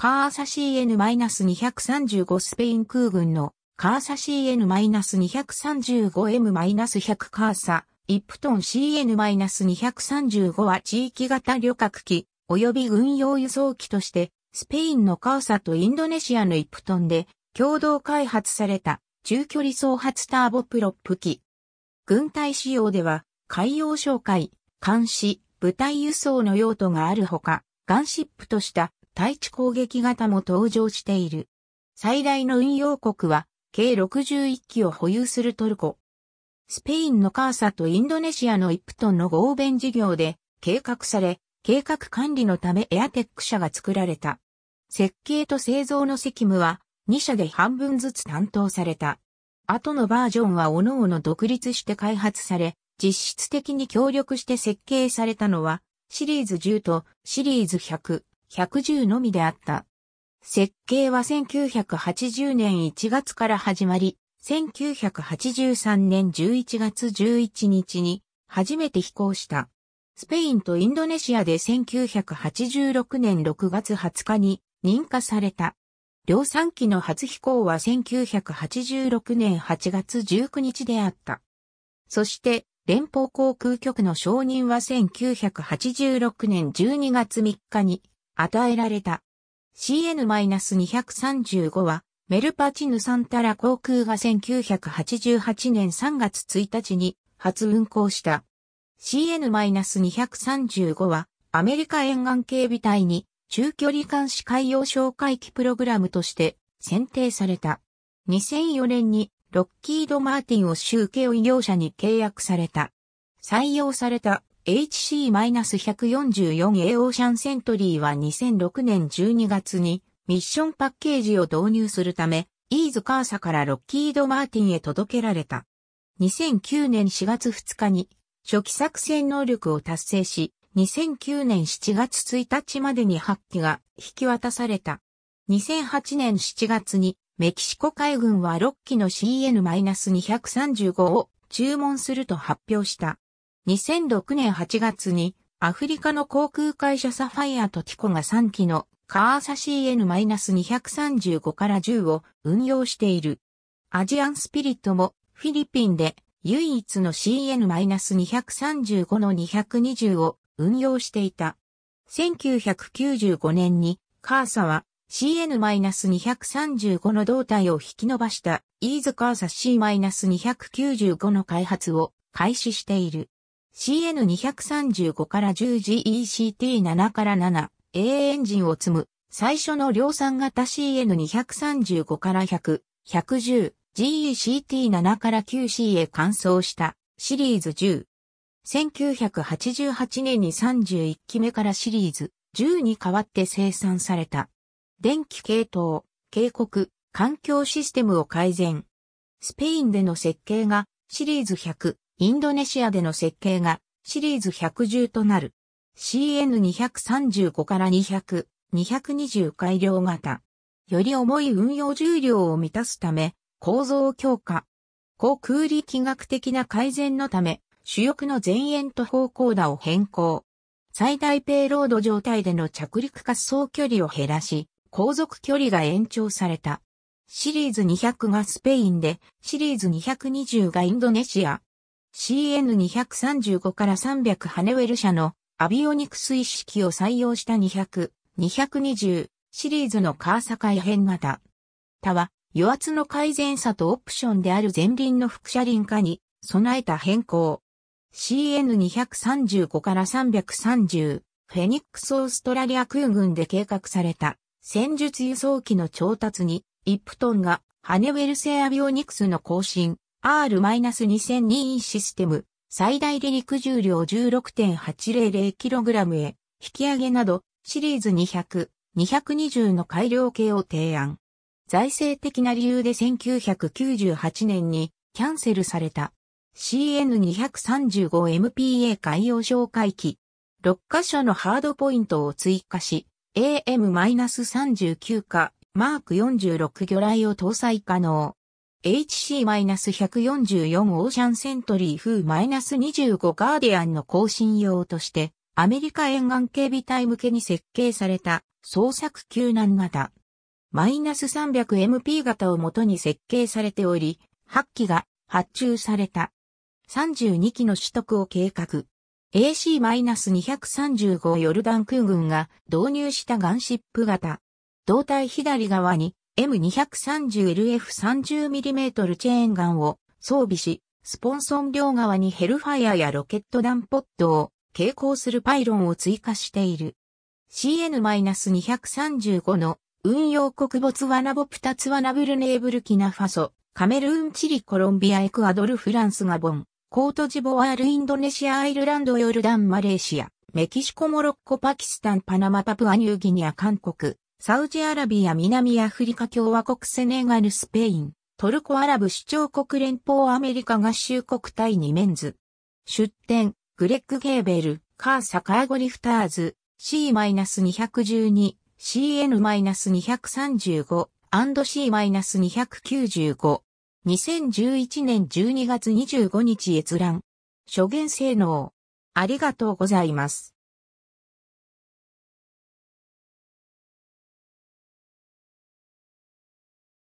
カーサ CN-235 スペイン空軍のカーサ CN-235M-100 カーサ、イプトン CN-235 は地域型旅客機及び軍用輸送機としてスペインのカーサとインドネシアのイプトンで共同開発された中距離総発ターボプロップ機。軍隊仕様では海洋哨戒、監視、部隊輸送の用途があるほか、ガンシップとした対地攻撃型も登場している。最大の運用国は、計61機を保有するトルコ。スペインのカーサとインドネシアのイプトンの合弁事業で計画され、計画管理のためエアテック社が作られた。設計と製造の責務は2社で半分ずつ担当された。後のバージョンは各々独立して開発され、実質的に協力して設計されたのはシリーズ10とシリーズ100。110のみであった。設計は1980年1月から始まり、1983年11月11日に初めて飛行した。スペインとインドネシアで1986年6月20日に認可された。量産機の初飛行は1986年8月19日であった。そして、連邦航空局の承認は1986年12月3日に与えられた。CN-235 は、メルパチヌサンタラ航空が1988年3月1日に初運航した。CN-235 はアメリカ沿岸警備隊に中距離監視海洋哨戒機プログラムとして選定された。2004年にロッキード・マーティンを集計業者に契約された。採用された HC-144A オーシャンセントリーは2006年12月にミッションパッケージを導入するため、イーズカーサからロッキード・マーティンへ届けられた。2009年4月2日に初期作戦能力を達成し、2009年7月1日までに8機が引き渡された。2008年7月にメキシコ海軍は6機の CN-235 を注文すると発表した。2006年8月にアフリカの航空会社サファイアとティコが3機のカーサ CN-235 から10を運用している。アジアンスピリットもフィリピンで唯一の CN-235 の220を運用していた。1995年にカーサは CN-235 の胴体を引き伸ばしたイーズカーサ C-295 の開発を開始している。CN235 から10 GECT7 から 7A エンジンを積む最初の量産型 CN235 から100、110 GECT7 から 9C へ乾燥したシリーズ10。1988年に31期目からシリーズ10に変わって生産された。電気系統、警告、環境システムを改善。スペインでの設計がシリーズ100、インドネシアでの設計がシリーズ110となる CN235 から200、220改良型。より重い運用重量を満たすため構造を強化。航空力学的な改善のため主翼の前縁と方向打を変更。最大ペイロード状態での着陸滑走距離を減らし、航続距離が延長された。シリーズ200がスペインで、シリーズ220がインドネシア、CN235 から300ハネウェル社のアビオニクス一式を採用した200、220シリーズのカーサ改変型。他は油圧の改善差とオプションである前輪の副車輪化に備えた変更。CN235 から330フェニックスオーストラリア空軍で計画された戦術輸送機の調達にイプトンがハネウェル製アビオニクスの更新、r 2 0 0 2システム、最大で陸重量 16.800kg へ、引き上げなど、シリーズ200、220の改良系を提案。財政的な理由で1998年にキャンセルされた CN235MPA 海洋紹介機。6箇所のハードポイントを追加し、AM-39 かマーク46魚雷を搭載可能。HC-144 オーシャンセントリー風 -25 ガーディアンの更新用として、アメリカ沿岸警備隊向けに設計された捜索救難型。マイナス 300MP 型を元に設計されており、8機が発注された。32機の取得を計画。AC-235 ヨルダン空軍が導入したガンシップ型。胴体左側に M230LF30mm チェーンガンを装備し、スポンソン両側にヘルファイアやロケット弾ポットを携行するパイロンを追加している。CN-235 の運用国物はワナボプタツワナブルネーブルキナファソ、カメルーンチリコロンビアエクアドルフランスガボン、コートジボワールインドネシアアイルランドヨルダンマレーシア、メキシコモロッコパキスタンパナマパプアニューギニア韓国、サウジアラビア南アフリカ共和国セネガルスペイン、トルコアラブ首長国連邦アメリカ合衆国対2メンズ。出展、グレッグ・ゲーベル、カーサ・カーゴリフターズ、C-212、CN-235、&C-295。2011年12月25日閲覧。諸言性能。ありがとうございます。